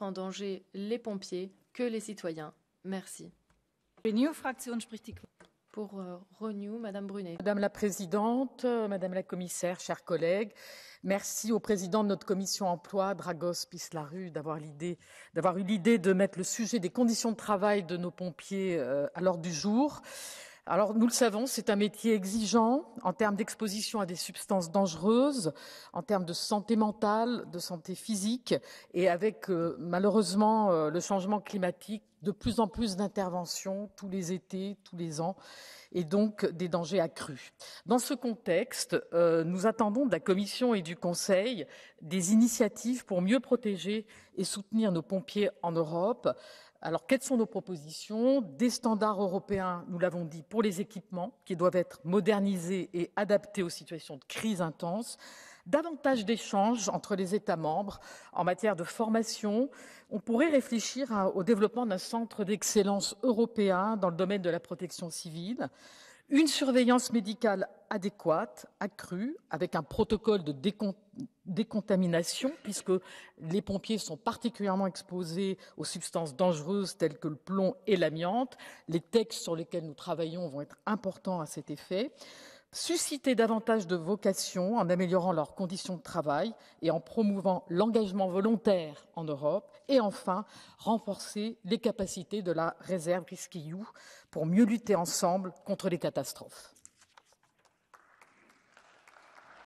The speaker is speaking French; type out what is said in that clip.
en danger les pompiers que les citoyens. Merci. pour euh, Renew, Madame Brunet. Madame la Présidente, euh, Madame la Commissaire, chers collègues, merci au Président de notre Commission emploi, Dragos Pislaru, d'avoir eu l'idée de mettre le sujet des conditions de travail de nos pompiers euh, à l'ordre du jour. Alors nous le savons, c'est un métier exigeant en termes d'exposition à des substances dangereuses, en termes de santé mentale, de santé physique, et avec euh, malheureusement euh, le changement climatique, de plus en plus d'interventions tous les étés, tous les ans, et donc des dangers accrus. Dans ce contexte, euh, nous attendons de la Commission et du Conseil des initiatives pour mieux protéger et soutenir nos pompiers en Europe, alors, quelles sont nos propositions Des standards européens, nous l'avons dit, pour les équipements, qui doivent être modernisés et adaptés aux situations de crise intense. Davantage d'échanges entre les États membres en matière de formation. On pourrait réfléchir au développement d'un centre d'excellence européen dans le domaine de la protection civile une surveillance médicale adéquate, accrue, avec un protocole de décontamination, puisque les pompiers sont particulièrement exposés aux substances dangereuses telles que le plomb et l'amiante. Les textes sur lesquels nous travaillons vont être importants à cet effet susciter davantage de vocations en améliorant leurs conditions de travail et en promouvant l'engagement volontaire en Europe, et enfin renforcer les capacités de la réserve Rescue pour mieux lutter ensemble contre les catastrophes.